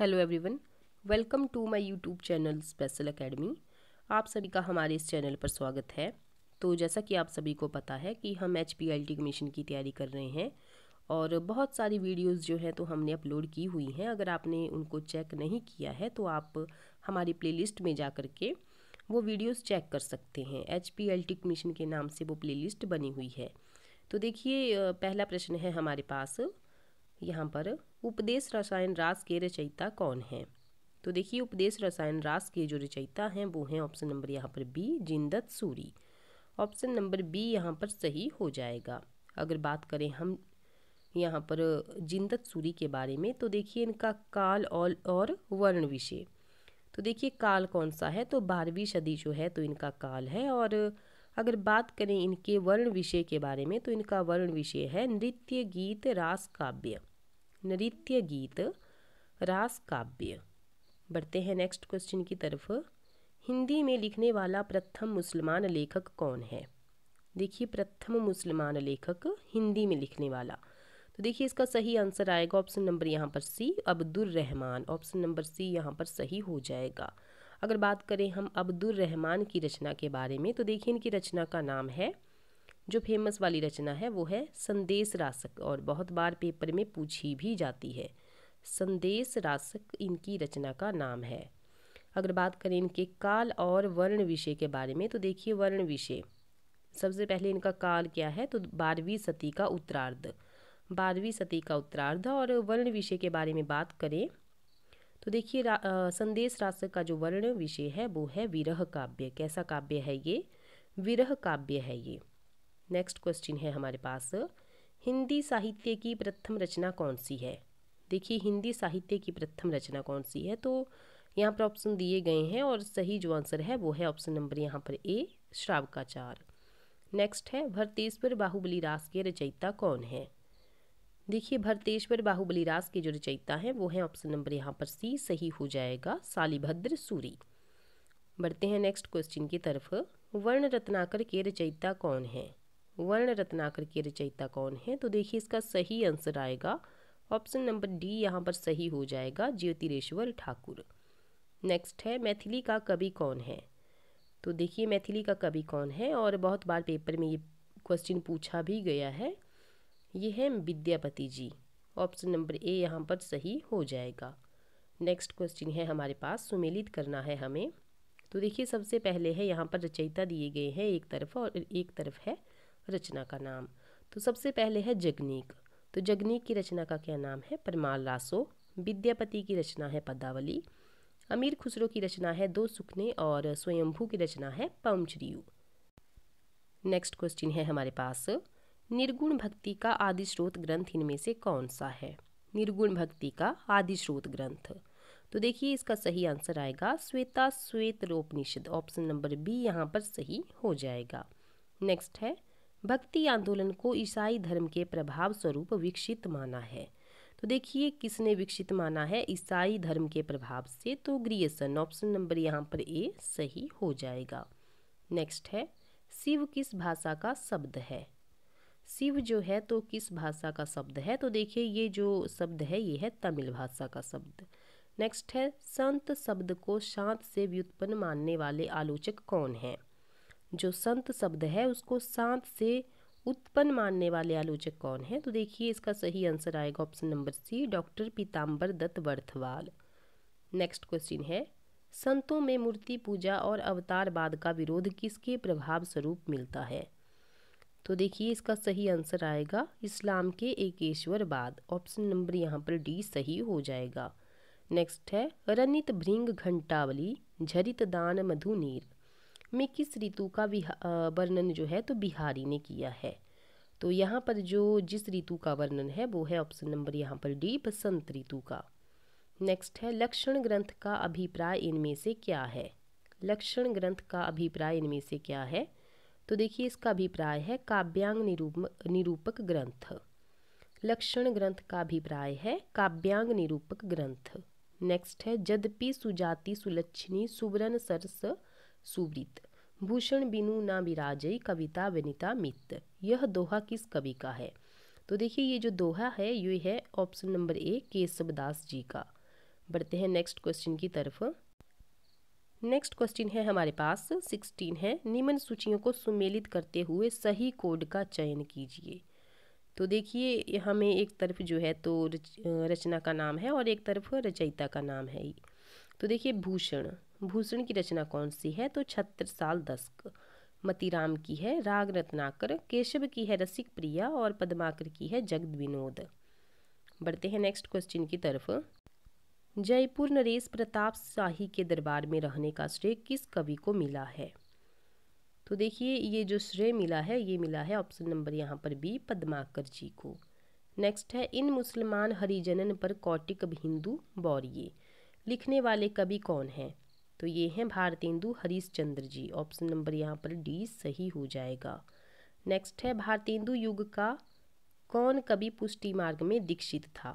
hello everyone welcome to my YouTube channel special academy आप सभी का हमारे इस चैनल पर स्वागत है तो जैसा कि आप सभी को पता है कि हम H P L T commission की तैयारी कर रहे हैं और बहुत सारी वीडियोस जो हैं तो हमने अपलोड की हुई हैं अगर आपने उनको चेक नहीं किया है तो आप हमारी प्ले में जा कर के वो वीडियोज़ चेक कर सकते हैं H P L T commission के नाम से वो प्ले बनी हुई है तो देखिए पहला प्रश्न है हमारे पास यहाँ पर उपदेश रसायन रास के रचयिता कौन है तो देखिए उपदेश रसायन रास के जो रचयिता हैं वो हैं ऑप्शन नंबर यहाँ पर B Jindat Suri option number B यहाँ पर सही हो जाएगा अगर बात करें हम यहाँ पर जिंदत सूरी के बारे में तो देखिए इनका काल और और वर्ण विषय तो देखिए काल कौन सा है तो बारहवीं सदी जो है तो इनका काल है और अगर बात करें इनके वर्ण विषय के बारे में तो इनका वर्ण विषय है नृत्य गीत रास काव्य नृत्य गीत रास काव्य बढ़ते हैं नेक्स्ट क्वेश्चन की तरफ हिंदी में लिखने वाला प्रथम मुसलमान लेखक कौन है देखिए प्रथम मुसलमान लेखक हिंदी में लिखने वाला तो देखिए इसका सही आंसर आएगा ऑप्शन नंबर यहाँ पर C Abdul Rahman option number C यहाँ पर सही हो जाएगा अगर बात करें हम अब्दुल रहमान की रचना के बारे में तो देखिए इनकी रचना का नाम है जो फेमस वाली रचना है वो है संदेश रासक और बहुत बार पेपर में पूछी भी जाती है संदेश रासक इनकी रचना का नाम है अगर बात करें इनके काल और वर्ण विषय के बारे में तो देखिए वर्ण विषय सबसे पहले इनका काल क्या है तो बारहवीं सती का उत्तरार्ध बारहवीं सती का उत्तरार्ध और वर्ण विषय के बारे में बात करें तो देखिए रा, संदेश रासक का जो वर्ण विषय है वो है विरह काव्य कैसा काव्य है ये विरह काव्य है ये नेक्स्ट क्वेश्चन है हमारे पास हिंदी साहित्य की प्रथम रचना कौन सी है देखिए हिंदी साहित्य की प्रथम रचना कौन सी है तो यहाँ पर ऑप्शन दिए गए हैं और सही जो आंसर है वो है ऑप्शन नंबर यहाँ पर ए श्रावकाचार नेक्स्ट है भरतेश्वर बाहुबली रास के रचयिता कौन है देखिए भरतेश्वर बाहुबली रास के जो रचयिता हैं वो है ऑप्शन नंबर यहाँ पर सी सही हो जाएगा सालीभद्र सूरी बढ़ते हैं नेक्स्ट क्वेश्चन की तरफ वर्ण रत्नाकर के रचयिता कौन है वर्ण रत्नाकर के रचयिता कौन है तो देखिए इसका सही आंसर आएगा ऑप्शन नंबर डी यहाँ पर सही हो जाएगा ज्योतिरेश्वर ठाकुर नेक्स्ट है मैथिली का कवि कौन है तो देखिए मैथिली का कवि कौन है और बहुत बार पेपर में ये क्वेश्चन पूछा भी गया है ये है Vidyapati ji option number A यहाँ पर सही हो जाएगा नेक्स्ट क्वेश्चन है हमारे पास सुमेलित करना है हमें तो देखिए सबसे पहले है यहाँ पर रचयिता दिए गए हैं एक तरफ और एक तरफ है रचना का नाम तो सबसे पहले है जगनीक तो जगनीक की रचना का क्या नाम है परमाल रासो विद्यापति की रचना है पदावली अमीर खुसरो की रचना है दो सुखने और स्वयंभू की रचना है पमचरियु नेक्स्ट क्वेश्चन है हमारे पास निर्गुण भक्ति का आदि स्रोत ग्रंथ इनमें से कौन सा है निर्गुण भक्ति का आदि स्रोत ग्रंथ तो देखिए इसका सही आंसर आएगा श्वेता श्वेत रोपनिषद ऑप्शन नंबर बी यहाँ पर सही हो जाएगा नेक्स्ट है भक्ति आंदोलन को ईसाई धर्म के प्रभाव स्वरूप विकसित माना है तो देखिए किसने विकसित माना है ईसाई धर्म के प्रभाव से तो ग्रिएसन ऑप्शन नंबर यहाँ पर ए सही हो जाएगा नेक्स्ट है शिव किस भाषा का शब्द है शिव जो है तो किस भाषा का शब्द है तो देखिए ये जो शब्द है ये है तमिल भाषा का शब्द नेक्स्ट है संत शब्द को शांत से व्युत्पन्न मानने वाले आलोचक कौन हैं जो संत शब्द है उसको शांत से उत्पन्न मानने वाले आलोचक कौन है तो देखिए इसका सही आंसर आएगा option number C doctor Pitambar Datt Barthwal next question है संतों में मूर्ति पूजा और अवतारवाद का विरोध किसके प्रभाव स्वरूप मिलता है तो देखिए इसका सही आंसर आएगा इस्लाम के एकेश्वरवाद ऑप्शन नंबर यहाँ पर डी सही हो जाएगा नेक्स्ट है रनित भृंग घंटावली झरित दान मधुनीर में किस ऋतु का वर्णन जो है तो बिहारी ने किया है तो यहाँ पर जो जिस ऋतु का वर्णन है वो है ऑप्शन नंबर यहाँ पर डी बसंत ऋतु का नेक्स्ट है लक्षण ग्रंथ का अभिप्राय इनमें से क्या है लक्षण ग्रंथ का अभिप्राय इनमें से क्या है तो देखिए इसका अभिप्राय है काव्यांग निरूप निरूपक ग्रंथ लक्षण ग्रंथ का अभिप्राय है काव्यांग निरूपक ग्रंथ नेक्स्ट है जद्यपि सुजाति सुलक्षणी सुवर्ण सरस सुवृत भूषण बिनु ना विराजय कविता वनिता मित यह दोहा किस कवि का है तो देखिए ये जो दोहा है ये है option number A Keshav Das ji का बढ़ते हैं नेक्स्ट क्वेश्चन की तरफ नेक्स्ट क्वेश्चन है हमारे पास सिक्सटीन है निम्न सूचियों को सुमेलित करते हुए सही कोड का चयन कीजिए तो देखिए हमें एक तरफ जो है तो रच, रचना का नाम है और एक तरफ रचयिता का नाम है तो देखिए भूषण भूषण की रचना कौन सी है तो साल दस्क मतीराम की है राग रत्नाकर केशव की है रसिक प्रिया और पद्माकर की है जगद विनोद बढ़ते हैं नेक्स्ट क्वेश्चन की तरफ जयपुर नरेश प्रताप शाही के दरबार में रहने का श्रेय किस कवि को मिला है तो देखिए ये जो श्रेय मिला है ये मिला है ऑप्शन नंबर यहाँ पर बी पद्माकर जी को नेक्स्ट है इन मुसलमान हरिजनन पर कौटिक हिंदू बौरिए लिखने वाले कवि कौन हैं तो ये हैं भारतेंदु हरीशचंद्र जी ऑप्शन नंबर यहाँ पर डी सही हो जाएगा नेक्स्ट है भारतेंदु युग का कौन कवि पुष्टि मार्ग में दीक्षित था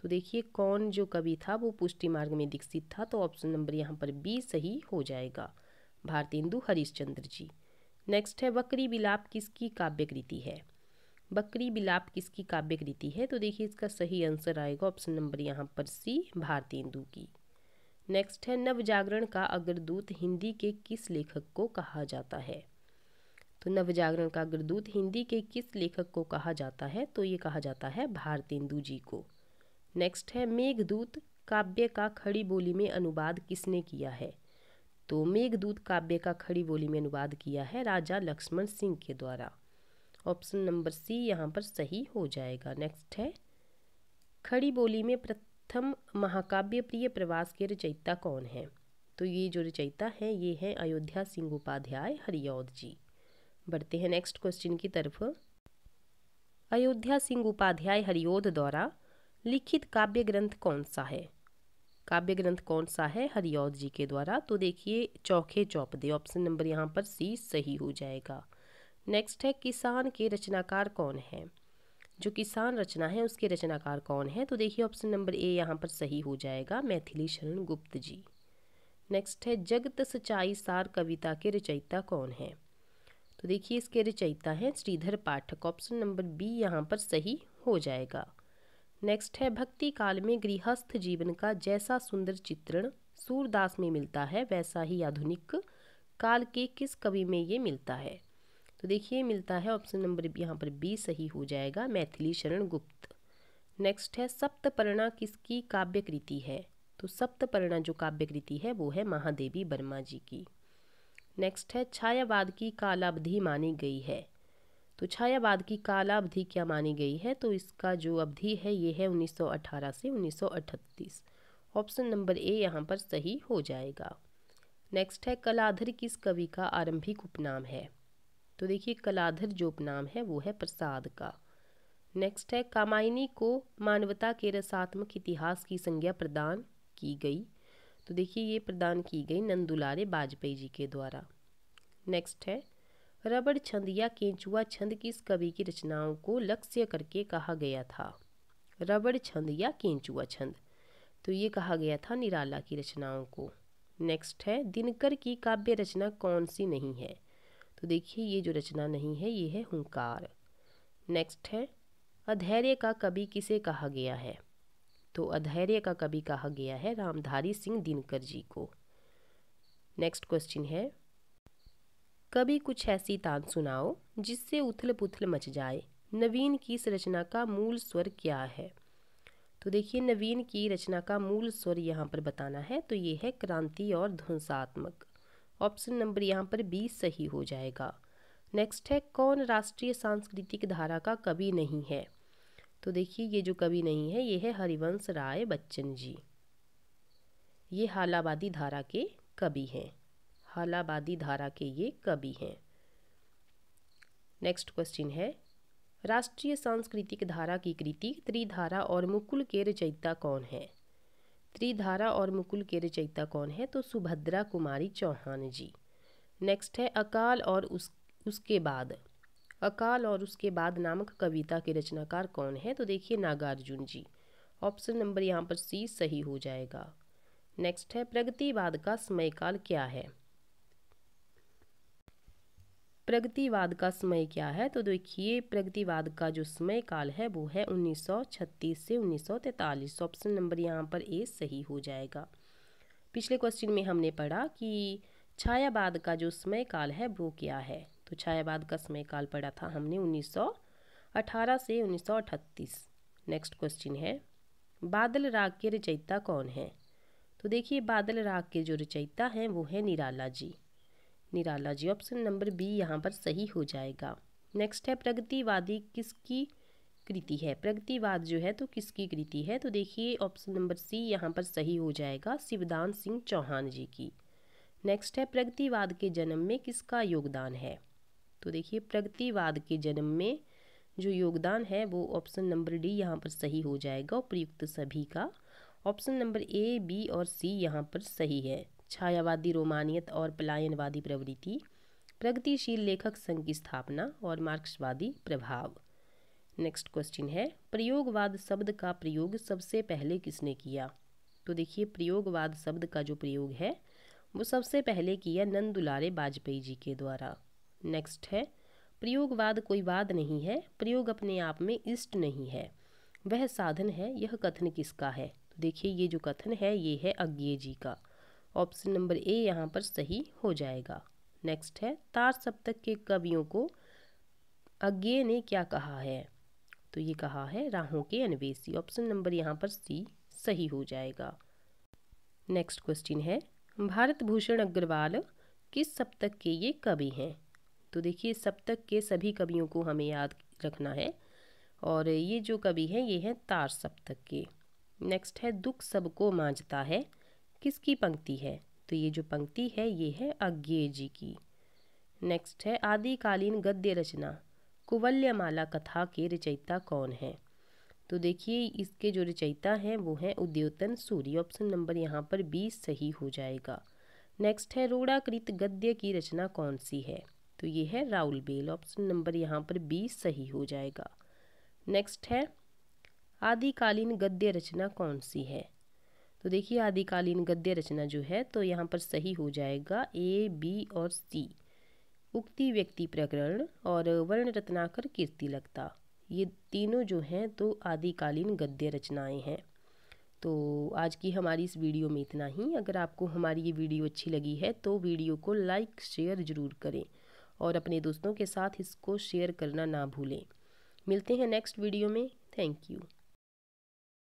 तो देखिए कौन जो कवि था वो पुष्टि मार्ग में दीक्षित था तो ऑप्शन नंबर यहाँ पर बी सही हो जाएगा भारतेंदु हरिश्चंद्र जी नेक्स्ट है बकरी बिलाप किसकी काव्य कृति है बकरी बिलाप किसकी काव्य कृति है तो देखिए इसका सही आंसर आएगा ऑप्शन नंबर यहाँ पर सी भारतेंदु की नेक्स्ट है नवजागरण का अग्रदूत हिंदी के किस लेखक को कहा जाता है तो नवजागरण का अग्रदूत हिंदी के किस लेखक को कहा जाता है तो ये कहा जाता है भारतेंदु जी को नेक्स्ट है मेघदूत काव्य का खड़ी बोली में अनुवाद किसने किया है तो मेघदूत काव्य का खड़ी बोली में अनुवाद किया है राजा लक्ष्मण सिंह के द्वारा ऑप्शन नंबर सी यहाँ पर सही हो जाएगा नेक्स्ट है खड़ी बोली में प्रत्येक प्रथम महाकाव्य प्रिय प्रवास के रचयिता कौन हैं तो ये जो रचयिता हैं ये हैं अयोध्या सिंह उपाध्याय हरियौद जी बढ़ते हैं नेक्स्ट क्वेश्चन की तरफ अयोध्या सिंह उपाध्याय हरिओध द्वारा लिखित काव्य ग्रंथ कौन सा है काव्य ग्रंथ कौन सा है हरिऔध जी के द्वारा तो देखिए चौखे चौपदे ऑप्शन नंबर यहाँ पर सी सही हो जाएगा नेक्स्ट है किसान के रचनाकार कौन है जो किसान रचना है उसके रचनाकार कौन है तो देखिए ऑप्शन नंबर ए यहाँ पर सही हो जाएगा मैथिली शरण गुप्त जी नेक्स्ट है जगत सच्चाई सार कविता के रचयिता कौन है तो देखिए इसके रचयिता हैं Shridhar Pathak option number B यहाँ पर सही हो जाएगा नेक्स्ट है भक्ति काल में गृहस्थ जीवन का जैसा सुंदर चित्रण सूरदास में मिलता है वैसा ही आधुनिक काल के किस कवि में ये मिलता है तो देखिए मिलता है ऑप्शन नंबर यहाँ पर बी सही हो जाएगा मैथिली शरण गुप्त नेक्स्ट है सप्तपर्णा किसकी काव्य कृति है तो सप्तपर्णा जो काव्य कृति है वो है महादेवी वर्मा जी की नेक्स्ट है छायावाद की कालावधि मानी गई है तो छायावाद की कालावधि क्या मानी गई है तो इसका जो अवधि है ये है 1918 से 1938 ऑप्शन नंबर ए यहाँ पर सही हो जाएगा नेक्स्ट है कलाधर किस कवि का आरंभिक उपनाम है तो देखिए कलाधर जो उपनाम है वो है प्रसाद का नेक्स्ट है कामायनी को मानवता के रसात्मक इतिहास की संज्ञा प्रदान की गई तो देखिए ये प्रदान की गई नंदुलारे वाजपेयी जी के द्वारा नेक्स्ट है रबड़ छंद या केंचुआ छंद किस कवि की रचनाओं को लक्ष्य करके कहा गया था रबड़ छंद या केंचुआ छंद तो ये कहा गया था निराला की रचनाओं को नेक्स्ट है दिनकर की काव्य रचना कौन सी नहीं है तो देखिए ये जो रचना नहीं है ये है हुंकार नेक्स्ट है अधैर्य का कवि किसे कहा गया है तो अधैर्य का कवि कहा गया है रामधारी सिंह दिनकर जी को नेक्स्ट क्वेश्चन है कभी कुछ ऐसी तान सुनाओ जिससे उथल पुथल मच जाए नवीन की इस रचना का मूल स्वर क्या है तो देखिए नवीन की रचना का मूल स्वर यहाँ पर बताना है तो ये है क्रांति और ध्वंसात्मक ऑप्शन नंबर यहाँ पर बी सही हो जाएगा नेक्स्ट है कौन राष्ट्रीय सांस्कृतिक धारा का कवि नहीं है तो देखिए ये जो कवि नहीं है ये है हरिवंश राय बच्चन जी ये हालाबादी धारा के कवि हैं हालाबादी धारा के ये कवि हैं नेक्स्ट क्वेश्चन है राष्ट्रीय सांस्कृतिक धारा की कृति त्रिधारा और मुकुल के रचयिता कौन है त्रिधारा और मुकुल के रचयिता कौन है तो सुभद्रा कुमारी चौहान जी नेक्स्ट है अकाल और उस उसके बाद अकाल और उसके बाद नामक कविता के रचनाकार कौन है तो देखिए नागार्जुन जी ऑप्शन नंबर यहाँ पर सी सही हो जाएगा नेक्स्ट है प्रगतिवाद का समयकाल क्या है प्रगतिवाद का समय क्या है तो देखिए प्रगतिवाद का जो समय काल है वो है 1936 से 1943 ऑप्शन नंबर यहाँ पर ए सही हो जाएगा पिछले क्वेश्चन में हमने पढ़ा कि छायावाद का जो समय काल है वो क्या है तो छायावाद का समय काल पढ़ा था हमने 1918 से 1938 नेक्स्ट क्वेश्चन है बादल राग के रचयिता कौन है तो देखिए बादल राग के जो रचयिता हैं वो है Nirala ji Nirala ji option number B यहाँ पर सही हो जाएगा नेक्स्ट है प्रगतिवादी किसकी कृति है प्रगतिवाद जो है तो किसकी कृति है तो देखिए ऑप्शन नंबर सी यहाँ पर सही हो जाएगा शिवदान सिंह चौहान जी की नेक्स्ट है प्रगतिवाद के जन्म में किसका योगदान है तो देखिए प्रगतिवाद के जन्म में जो योगदान है वो ऑप्शन नंबर डी यहाँ पर सही हो जाएगा उपयुक्त सभी का ऑप्शन नंबर ए बी और सी यहाँ पर सही है छायावादी रोमानियत और पलायनवादी प्रवृत्ति प्रगतिशील लेखक संघ की स्थापना और मार्क्सवादी प्रभाव नेक्स्ट क्वेश्चन है प्रयोगवाद शब्द का प्रयोग सबसे पहले किसने किया तो देखिए प्रयोगवाद शब्द का जो प्रयोग है वो सबसे पहले किया नंद दुलारे वाजपेयी जी के द्वारा नेक्स्ट है प्रयोगवाद कोई वाद नहीं है प्रयोग अपने आप में इष्ट नहीं है वह साधन है यह कथन किसका है तो देखिए ये जो कथन है ये है अज्ञे जी का ऑप्शन नंबर ए यहाँ पर सही हो जाएगा नेक्स्ट है तार सप्तक के कवियों को अज्ञे ने क्या कहा है तो ये कहा है राहों के अनवेशी ऑप्शन नंबर यहाँ पर सी सही हो जाएगा नेक्स्ट क्वेश्चन है भारत भूषण अग्रवाल किस सप्तक के ये कवि हैं तो देखिए सप्तक के सभी कवियों को हमें याद रखना है और ये जो कवि हैं ये हैं तार सप्तक के नेक्स्ट है दुख सबको मांझता है किसकी पंक्ति है तो ये जो पंक्ति है ये है अज्ञे जी की नेक्स्ट है आदिकालीन गद्य रचना कुवल्यमाला कथा के रचयिता कौन है तो देखिए इसके जो रचयिता हैं वो हैं उद्योतन सूर्य ऑप्शन नंबर यहाँ पर बीस सही हो जाएगा नेक्स्ट है रोड़ाकृत गद्य की रचना कौन सी है तो ये है राउल बेल ऑप्शन नंबर यहाँ पर बीस सही हो जाएगा नेक्स्ट है आदिकालीन गद्य रचना कौन सी है तो देखिए आदिकालीन गद्य रचना जो है तो यहाँ पर सही हो जाएगा ए बी और सी उक्ति व्यक्ति प्रकरण और वर्ण रत्नाकर कीर्ति लगता ये तीनों जो हैं तो आदिकालीन गद्य रचनाएं हैं तो आज की हमारी इस वीडियो में इतना ही अगर आपको हमारी ये वीडियो अच्छी लगी है तो वीडियो को लाइक शेयर ज़रूर करें और अपने दोस्तों के साथ इसको शेयर करना ना भूलें मिलते हैं नेक्स्ट वीडियो में थैंक यू